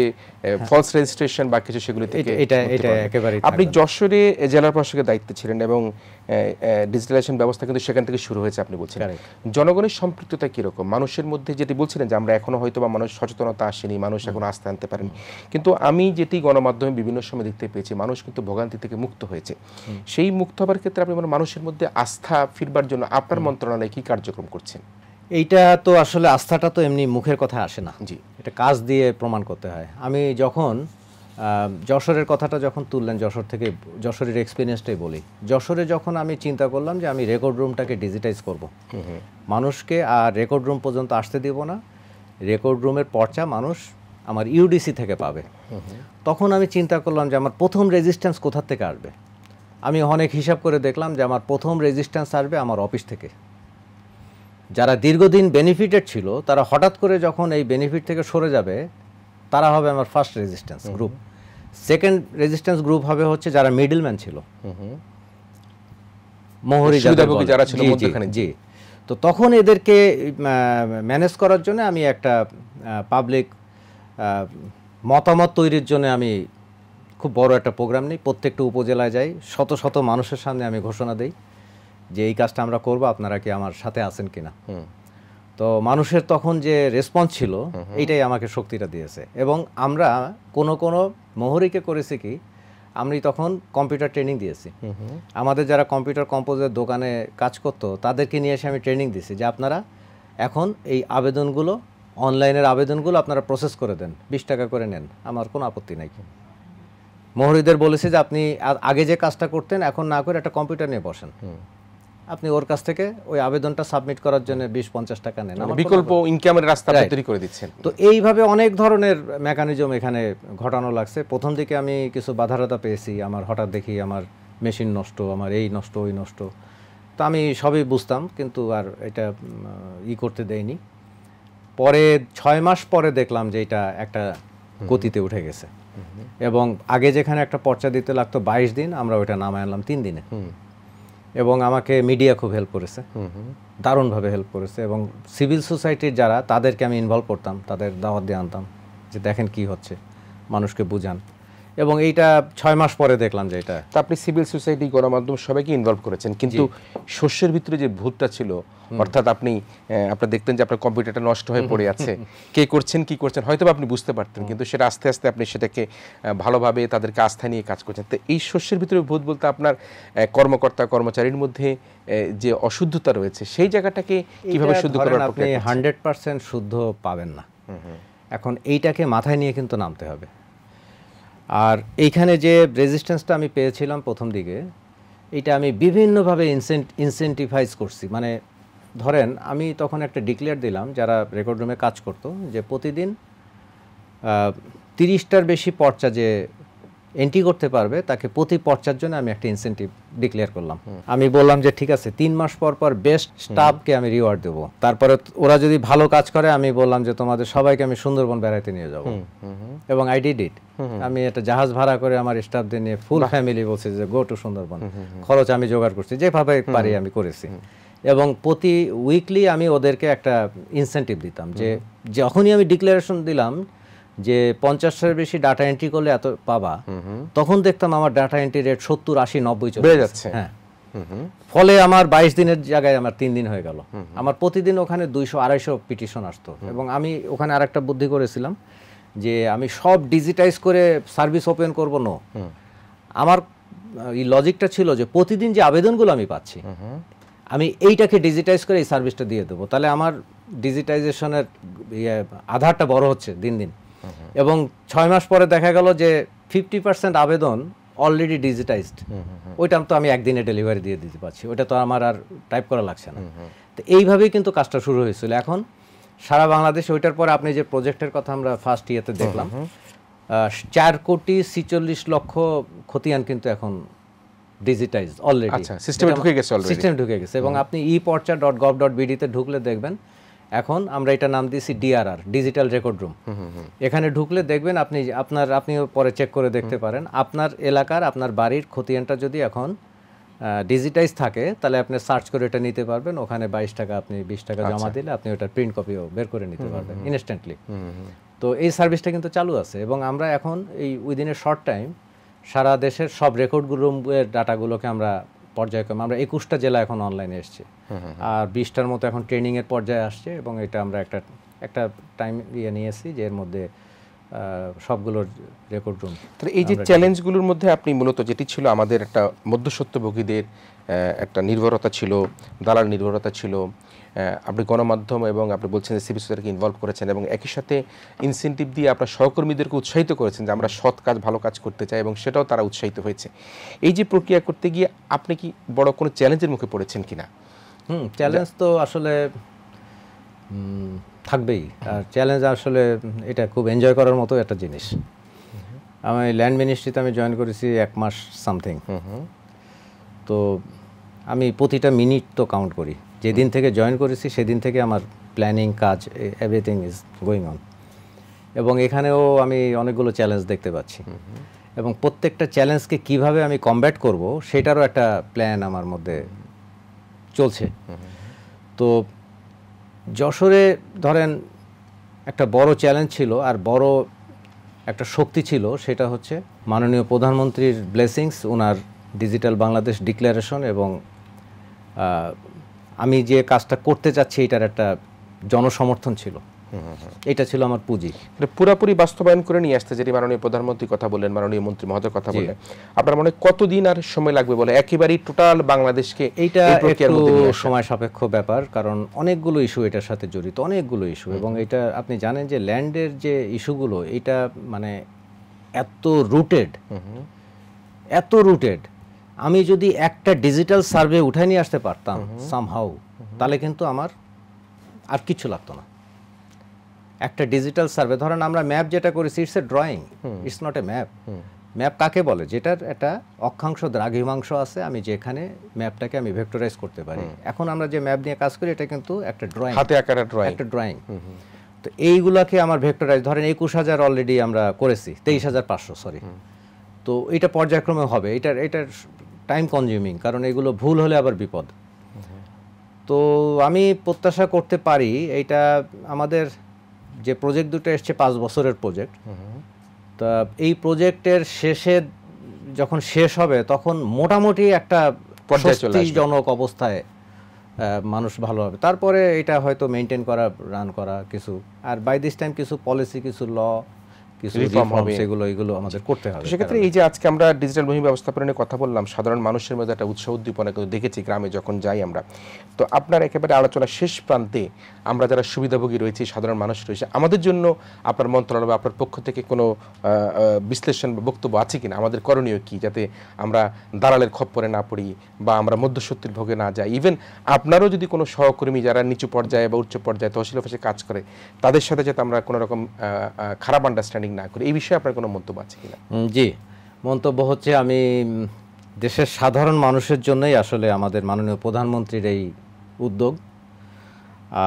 ফলস রেজিস্ট্রেশন হ্যাঁ। বা কিছু সেগুলি থেকে এটা এটা একেবারে আপনি যশোরে জেলা প্রশাসকের দায়িত্বে ছিলেন এবং ডিজিটালাইজেশন ব্যবস্থা কিন্তু সেখান থেকে শুরু হয়েছে আপনি বলছেন জনগণের সম্পৃক্ততা কীরকম মানুষের মধ্যে যেটি বলছিলেন যে আমরা এখনো হয়তো বা মানুষ সচেতনতা আসেনি মানুষ এখন আস্তে আনতে পারেনি কিন্তু আমি যেটি গণমাধ্যমে বিভিন্ন সময় দেখতে পেয়েছি মানুষ কিন্তু ভোগান্তি থেকে মুক্ত হয়েছে সেই মুক্ত হবার ক্ষেত্রে আপনি মানুষের মধ্যে আস্থা ফিরবার জন্য আপনার মন্ত্রণালয় কি কার্যক্রম করছেন এইটা তো আসলে আস্থাটা তো এমনি মুখের কথা আসে না জি এটা কাজ দিয়ে প্রমাণ করতে হয় আমি যখন যশোরের কথাটা যখন তুললেন যশোর থেকে যশোরের এক্সপিরিয়েন্সটাই বলি যশোরে যখন আমি চিন্তা করলাম যে আমি রেকর্ড রুমটাকে ডিজিটাইজ করব মানুষকে আর রেকর্ড রুম পর্যন্ত আসতে দেব না রেকর্ড রুমের পর্চা মানুষ আমার ইউডিসি থেকে পাবে তখন আমি চিন্তা করলাম যে আমার প্রথম রেজিস্ট্যান্স কোথার থেকে আসবে আমি অনেক হিসাব করে দেখলাম যে আমার প্রথম রেজিস্ট্যান্স আসবে আমার অফিস থেকে যারা দীর্ঘদিন বেনিফিটেড ছিল তারা হঠাৎ করে যখন এই বেনিফিট থেকে সরে যাবে তারা হবে আমার first resistance group second resistance group হবে হচ্ছে যারা মিডলম্যান ছিল যারা ছিল জি তো তখন এদেরকে ম্যানেজ করার জন্য আমি একটা পাবলিক মতামত তৈরির জন্য আমি খুব বড় একটা প্রোগ্রাম নিই প্রত্যেকটা উপজেলায় যাই শত শত মানুষের সামনে আমি ঘোষণা দিই যে এই কাজটা আমরা করব আপনারা কি আমার সাথে আছেন কিনা তো মানুষের তখন যে রেসপন্স ছিল এইটাই আমাকে শক্তিটা দিয়েছে এবং আমরা কোনো কোনো মোহরিকে করেছি কি আমি তখন কম্পিউটার ট্রেনিং দিয়েছি আমাদের যারা কম্পিউটার কম্পোজের দোকানে কাজ করতো তাদেরকে নিয়ে এসে আমি ট্রেনিং দিয়েছি যে আপনারা এখন এই আবেদনগুলো অনলাইনের আবেদনগুলো আপনারা প্রসেস করে দেন বিশ টাকা করে নেন আমার কোনো আপত্তি নাই মোহরিদের বলেছে যে আপনি আগে যে কাজটা করতেন এখন না করে একটা কম্পিউটার নিয়ে বসেন আপনি ওর কাছ থেকে ওই আবেদনটা সাবমিট করার জন্য বিশ পঞ্চাশ টাকা নেন মানে বিকল্প ইনকামের রাস্তা তৈরি করে দিচ্ছেন তো এইভাবে অনেক ধরনের মেকানিজম এখানে ঘটানো লাগছে প্রথম দিকে আমি কিছু বাধারতা পেয়েছি আমার হঠাৎ দেখি আমার মেশিন নষ্ট আমার এই নষ্ট ওই নষ্ট তো আমি সবই বুঝতাম কিন্তু আর এটা ই করতে দেয়নি পরে ছয় মাস পরে দেখলাম যে এটা একটা গতিতে উঠে গেছে এবং আগে যেখানে একটা পর্চা দিতে লাগতো বাইশ দিন আমরা ওইটা নামায় আনলাম তিন দিনে এবং আমাকে মিডিয়া খুব হেল্প করেছে দারুণভাবে হেল্প করেছে এবং সিভিল সোসাইটির যারা তাদেরকে আমি ইনভলভ করতাম তাদের দাওয়াত দিয়ে আনতাম যে দেখেন কি হচ্ছে মানুষকে বুঝান এবং এইটা ছয় মাস পরে দেখলাম যে এটা তা আপনি সিভিল সোসাইটি গণমাধ্যম সবাইকে ইনভলভ করেছেন কিন্তু শস্যের ভিতরে যে ভূতটা ছিল অর্থাৎ আপনি আপনার দেখতেন যে আপনার কম্পিউটারটা নষ্ট হয়ে পড়ে আছে কে করছেন কি করছেন হয়তো আপনি বুঝতে পারতেন কিন্তু সেটা আস্তে আস্তে আপনি সেটাকে ভালোভাবে তাদেরকে আস্থা নিয়ে কাজ করছেন তো এই শস্যের ভিতরে ভূত বলতে আপনার কর্মকর্তা কর্মচারীর মধ্যে যে অশুদ্ধতা রয়েছে সেই জায়গাটাকে কিভাবে শুদ্ধ করার আপনি হান্ড্রেড পার্সেন্ট শুদ্ধ পাবেন না এখন এইটাকে মাথায় নিয়ে কিন্তু নামতে হবে আর এইখানে যে রেজিস্ট্যান্সটা আমি পেয়েছিলাম প্রথম দিকে এটা আমি বিভিন্নভাবে ইনসেন্টিভাইজ করছি মানে ধরেন আমি তখন একটা ডিক্লেয়ার দিলাম যারা রেকর্ড রুমে কাজ করতো যে প্রতিদিন তিরিশটার বেশি পর্চা যে এন্ট্রি করতে পারবে তাকে প্রতি পর্চার জন্য আমি একটা ইনসেন্টিভ ডিক্লেয়ার করলাম আমি বললাম যে ঠিক আছে তিন মাস পর পর বেস্ট স্টাফকে আমি রিওয়ার্ড দেবো তারপরে ওরা যদি ভালো কাজ করে আমি বললাম যে তোমাদের সবাইকে আমি সুন্দরবন বেড়াইতে নিয়ে যাব এবং আই ডিড ইট আমি একটা জাহাজ ভাড়া করে আমার স্টাফদের নিয়ে ফুল ফ্যামিলি বলছে যে গো টু সুন্দরবন খরচ আমি জোগাড় করছি যেভাবে পারি আমি করেছি এবং প্রতি উইকলি আমি ওদেরকে একটা ইনসেন্টিভ দিতাম যে যখনই আমি ডিক্লারেশন দিলাম যে পঞ্চাশের বেশি ডাটা এন্ট্রি করলে এত পাবা তখন দেখতাম আমার ডাটা এন্ট্রি রেট সত্তর আশি নব্বই চলে যাচ্ছে হ্যাঁ ফলে আমার বাইশ দিনের জায়গায় আমার তিন দিন হয়ে গেল আমার প্রতিদিন ওখানে দুইশো আড়াইশো পিটিশন আসতো এবং আমি ওখানে আরেকটা বুদ্ধি করেছিলাম যে আমি সব ডিজিটাইজ করে সার্ভিস ওপেন করব নো আমার এই লজিকটা ছিল যে প্রতিদিন যে আবেদনগুলো আমি পাচ্ছি আমি এইটাকে ডিজিটাইজ করে এই সার্ভিসটা দিয়ে দেবো তাহলে আমার ডিজিটাইজেশনের ইয়ে, আধারটা বড় হচ্ছে দিন দিন এবং ছয় মাস পরে দেখা গেল যে ফিফটি পার্সেন্ট আবেদন অলরেডি ডিজিটাইজড ওইটা তো আমি একদিনে ডেলিভারি দিয়ে দিতে পারছি ওইটা তো আমার আর টাইপ করা লাগছে না তো এইভাবেই কিন্তু কাজটা শুরু হয়েছিল এখন সারা বাংলাদেশ ওইটার পরে আপনি যে প্রজেক্টের কথা আমরা ফার্স্ট ইয়েতে দেখলাম চার কোটি ছিচল্লিশ লক্ষ খতিয়ান কিন্তু এখন ডিজিটাইজ অলরেডি সিস্টেমে ঢুকে গেছে সিস্টেম ঢুকে গেছে এবং আপনি e Porcha dot gov dot বিডিতে ঢুকলে দেখবেন এখন আমরা এটা নাম দিয়েছি ডিআরআর ডিজিটাল রেকর্ড রুম এখানে ঢুকলে দেখবেন আপনি আপনার আপনি পরে চেক করে দেখতে পারেন আপনার এলাকার আপনার বাড়ির খতিয়ানটা যদি এখন ডিজিটাইজ থাকে তাহলে আপনি সার্চ করে এটা নিতে পারবেন ওখানে বাইশ টাকা আপনি বিশ টাকা জমা আচ্ছা। দিলে আপনি ওটার প্রিন্ট কপিও বের করে নিতে পারবেন ইনস্ট্যান্টলি তো এই সার্ভিসটা কিন্তু চালু আছে এবং আমরা এখন এই উইদিন এ শর্ট টাইম সারা দেশের সব রেকর্ড রুম ডাটাগুলোকে আমরা পর্যায়ক্রমে আমরা একুশটা জেলা এখন অনলাইনে এসছে আর বিশটার মতো এখন ট্রেনিংয়ের পর্যায়ে আসছে এবং এটা আমরা একটা একটা টাইম ইয়ে নিয়ে এসেছি যে এর মধ্যে সবগুলোর রেকর্ড রুম তাহলে এই যে চ্যালেঞ্জগুলোর মধ্যে আপনি মূলত যেটি ছিল আমাদের একটা মধ্যসত্ত্বভোগীদের একটা নির্ভরতা ছিল দালাল নির্ভরতা ছিল আপনি গণমাধ্যম এবং আপনি বলছেন যে সিভিল সোসাইটিকে ইনভলভ করেছেন এবং একই সাথে ইনসেন্টিভ দিয়ে আপনার সহকর্মীদেরকে উৎসাহিত করেছেন যে আমরা সৎ কাজ ভালো কাজ করতে চাই এবং সেটাও তারা উৎসাহিত হয়েছে এই যে প্রক্রিয়া করতে গিয়ে আপনি কি বড় কোনো চ্যালেঞ্জের মুখে পড়েছেন কিনা হুম চ্যালেঞ্জ তো আসলে থাকবেই আর চ্যালেঞ্জ আসলে এটা খুব এনজয় করার মতো একটা জিনিস আমি ল্যান্ড মিনিস্ট্রিতে আমি জয়েন করেছি এক মাস সামথিং তো আমি প্রতিটা মিনিট তো কাউন্ট করি যেদিন থেকে জয়েন করেছি সেদিন থেকে আমার প্ল্যানিং কাজ এভরিথিং ইজ গোয়িং অন এবং এখানেও আমি অনেকগুলো চ্যালেঞ্জ দেখতে পাচ্ছি এবং প্রত্যেকটা চ্যালেঞ্জকে কিভাবে আমি কমব্যাট করব সেটারও একটা প্ল্যান আমার মধ্যে চলছে তো যশোরে ধরেন একটা বড় চ্যালেঞ্জ ছিল আর বড় একটা শক্তি ছিল সেটা হচ্ছে মাননীয় প্রধানমন্ত্রীর ব্লেসিংস ওনার ডিজিটাল বাংলাদেশ ডিক্লারেশন এবং আমি যে কাজটা করতে চাচ্ছি এটার একটা জনসমর্থন ছিল এটা ছিল আমার পুঁজি পুরাপুরি বাস্তবায়ন করে নিয়ে আসতে যেটি মাননীয় প্রধানমন্ত্রী কথা বললেন মাননীয় মন্ত্রী মহোদয় কথা বললেন আপনার মনে কতদিন আর সময় লাগবে বলে একেবারেই টোটাল বাংলাদেশকে এইটা একটু সময় সাপেক্ষ ব্যাপার কারণ অনেকগুলো ইস্যু এটার সাথে জড়িত অনেকগুলো ইস্যু এবং এটা আপনি জানেন যে ল্যান্ডের যে ইস্যুগুলো এটা মানে এত রুটেড এত রুটেড আমি যদি একটা ডিজিটাল সার্ভে উঠাই নিয়ে আসতে পারতাম সামহাউ তাহলে কিন্তু আমার আর কিছু লাগতো না একটা ডিজিটাল সার্ভে ধরেন আমরা ম্যাপ যেটা করেছি it's a drawing it's not a map map কাকে বলে যেটার একটা অক্ষাংশ দ্রাঘিমাংশ আছে আমি যেখানে ম্যাপটাকে আমি ভেক্টরাইজ করতে পারি এখন আমরা যে ম্যাপ নিয়ে কাজ করি এটা কিন্তু একটা ড্রয়িং হাতে আকারে ড্রয়িং একটা ড্রয়িং তো এইগুলাকে আমার ভেক্টরাইজ ধরেন একুশ হাজার অলরেডি আমরা করেছি তেইশ হাজার পাঁচশো সরি তো এটা পর্যায়ক্রমে হবে এটার এটার টাইম কনজিউমিং কারণ এগুলো ভুল হলে আবার বিপদ তো আমি প্রত্যাশা করতে পারি এইটা আমাদের যে প্রজেক্ট দুটো এসছে পাঁচ বছরের প্রজেক্ট তা এই প্রজেক্টের শেষে যখন শেষ হবে তখন মোটামুটি একটা জনক অবস্থায় মানুষ ভালো হবে তারপরে এটা হয়তো মেনটেন করা রান করা কিছু আর বাই দিস টাইম কিছু পলিসি কিছু ল আমাদের আলোচনা শেষ প্রান্তে আমরা যারা সুবিধাভোগী রয়েছি সাধারণ মানুষ রয়েছে আমাদের জন্য আপনার মন্ত্রণালয় বা আপনার পক্ষ থেকে কোনো বিশ্লেষণ বা বক্তব্য আছে কিনা আমাদের করণীয় কি যাতে আমরা দালালের খপ্পরে না পড়ি বা আমরা মধ্যসত্যির ভোগে না যাই ইভেন আপনারও যদি কোনো সহকর্মী যারা নিচু পর্যায়ে বা উচ্চ পর্যায়ে তহসিল অফিসে কাজ করে তাদের সাথে যাতে আমরা কোনো রকম খারাপ আন্ডারস্ট্যান্ডিং মনিটরিং না করে এই বিষয়ে আপনার কোনো মন্তব্য আছে কিনা জি মন্তব্য হচ্ছে আমি দেশের সাধারণ মানুষের জন্যই আসলে আমাদের মাননীয় প্রধানমন্ত্রীর এই উদ্যোগ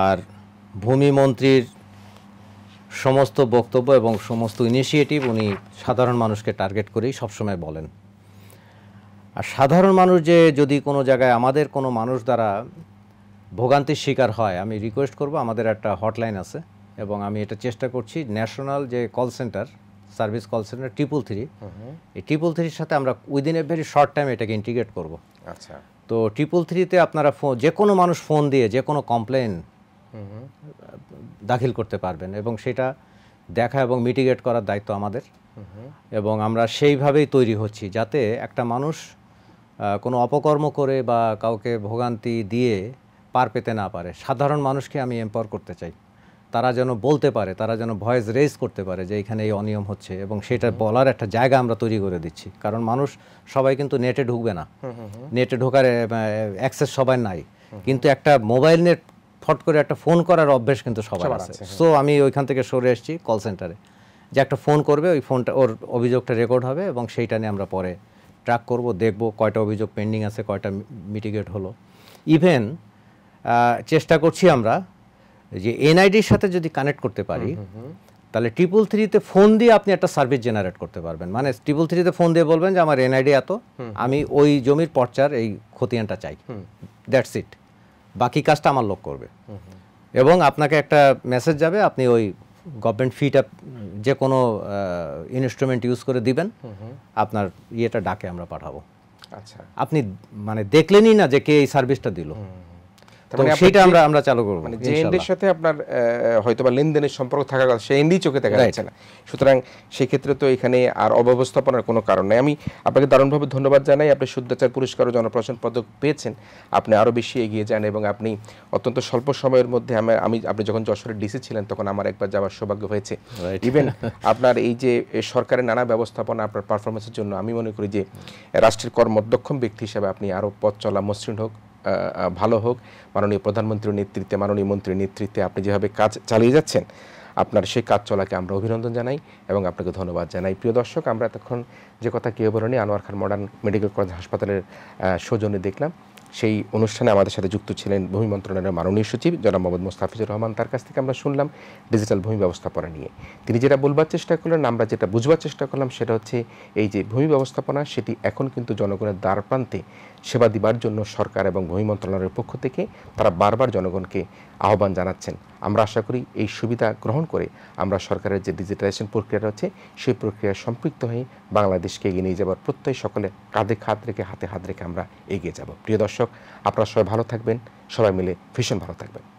আর ভূমি মন্ত্রীর সমস্ত বক্তব্য এবং সমস্ত ইনিশিয়েটিভ উনি সাধারণ মানুষকে টার্গেট করেই সবসময় বলেন আর সাধারণ মানুষ যে যদি কোনো জায়গায় আমাদের কোনো মানুষ দ্বারা ভোগান্তির শিকার হয় আমি রিকোয়েস্ট করব আমাদের একটা হটলাইন আছে এবং আমি এটা চেষ্টা করছি ন্যাশনাল যে call centre service call centre triple three এই ট্রিপল থ্রির সাথে আমরা within a very short time এটাকে ইন্টিগ্রেট করব আচ্ছা তো ট্রিপল থ্রিতে আপনারা ফোন যে কোনো মানুষ ফোন দিয়ে যে কোনো কমপ্লেন দাখিল করতে পারবেন এবং সেটা দেখা এবং মিটিগেট করার দায়িত্ব আমাদের এবং আমরা সেইভাবেই তৈরি হচ্ছি যাতে একটা মানুষ কোনো অপকর্ম করে বা কাউকে ভোগান্তি দিয়ে পার পেতে না পারে সাধারণ মানুষকে আমি এম্পাওয়ার করতে চাই তারা যেন বলতে পারে তারা যেন ভয়েস রেজ করতে পারে যে এখানে এই অনিয়ম হচ্ছে এবং সেটা বলার একটা জায়গা আমরা তৈরি করে দিচ্ছি কারণ মানুষ সবাই কিন্তু নেটে ঢুকবে না নেটে ঢোকার অ্যাক্সেস সবাই নাই কিন্তু একটা মোবাইল নেট ফট করে একটা ফোন করার অভ্যেস কিন্তু সবার আছে সো হ্যাঁ। আমি ওইখান থেকে সরে এসেছি কল সেন্টারে যে একটা ফোন করবে ওই ফোনটা ওর অভিযোগটা রেকর্ড হবে এবং সেইটা নিয়ে আমরা পরে ট্র্যাক করব দেখব কয়টা অভিযোগ পেন্ডিং আছে কয়টা মিটিগেট হলো ইভেন চেষ্টা করছি আমরা যে এনআইডির সাথে যদি কানেক্ট করতে পারি তাহলে ট্রিপল থ্রিতে ফোন দিয়ে আপনি একটা সার্ভিস জেনারেট করতে পারবেন মানে ট্রিপল থ্রিতে ফোন দিয়ে বলবেন যে আমার এনআইডি এত আমি ওই জমির পর্চার এই খতিয়ানটা চাই দ্যাটস ইট বাকি কাজটা আমার লোক করবে এবং আপনাকে একটা মেসেজ যাবে আপনি ওই গভর্নমেন্ট ফিটা যে কোনো ইনস্ট্রুমেন্ট ইউজ করে দিবেন আপনার ইয়েটা ডাকে আমরা পাঠাবো আচ্ছা আপনি মানে দেখলেনই না যে কে এই সার্ভিসটা দিল সেটা আমরা চালু মানে সাথে আপনার হয়তোবা লেনদেনের সম্পর্ক দেখা যাচ্ছে না সুতরাং সেক্ষেত্রে তো এখানে আর অব্যবস্থাপনার কারণ নেই আমি আপনাকে ধন্যবাদ জানাই আপনি পুরস্কার ও পেয়েছেন আপনি বেশি এগিয়ে যান এবং আপনি অত্যন্ত স্বল্প সময়ের মধ্যে আমি আপনি যখন যশোরের ডিসি ছিলেন তখন আমার একবার যাওয়ার সৌভাগ্য হয়েছে ইভেন আপনার এই যে সরকারের নানা ব্যবস্থাপনা আপনার পারফরমেন্সের জন্য আমি মনে করি যে রাষ্ট্রের কর্মদক্ষম ব্যক্তি হিসাবে আপনি আরো পথ চলা মসৃণ হোক ভালো হোক মাননীয় প্রধানমন্ত্রীর নেতৃত্বে মাননীয় মন্ত্রীর নেতৃত্বে আপনি যেভাবে কাজ চালিয়ে যাচ্ছেন আপনার সেই কাজ চলাকে আমরা অভিনন্দন জানাই এবং আপনাকে ধন্যবাদ জানাই প্রিয় দর্শক আমরা তখন যে কথা কেউ বলেনি Anwar Khan modern medical college হাসপাতালের সৌজন্যে দেখলাম সেই অনুষ্ঠানে আমাদের সাথে যুক্ত ছিলেন ভূমি মন্ত্রণালয়ের মাননীয় সচিব জনাব মোহাম্মদ মোস্তাফিজুর রহমান তার কাছ থেকে আমরা শুনলাম ডিজিটাল ভূমি ব্যবস্থাপনা নিয়ে তিনি যেটা বলবার চেষ্টা করলেন আমরা যেটা বুঝবার চেষ্টা করলাম সেটা হচ্ছে এই যে ভূমি ব্যবস্থাপনা সেটি এখন কিন্তু জনগণের দ্বারপ্রান্তে সেবা দিবার জন্য সরকার এবং ভূমি মন্ত্রণালয়ের পক্ষ থেকে তারা বারবার জনগণকে আহ্বান জানাচ্ছেন আমরা আশা করি এই সুবিধা গ্রহণ করে আমরা সরকারের যে ডিজিটালাইজেশন প্রক্রিয়া রয়েছে সেই প্রক্রিয়ায় সম্পৃক্ত হয়ে বাংলাদেশকে এগিয়ে নিয়ে যাবার প্রত্যয় সকলে কাঁধে হাত রেখে হাতে হাত রেখে আমরা এগিয়ে যাব প্রিয় দর্শক আপনারা সবাই ভালো থাকবেন সবাই মিলে ভীষণ ভালো থাকবেন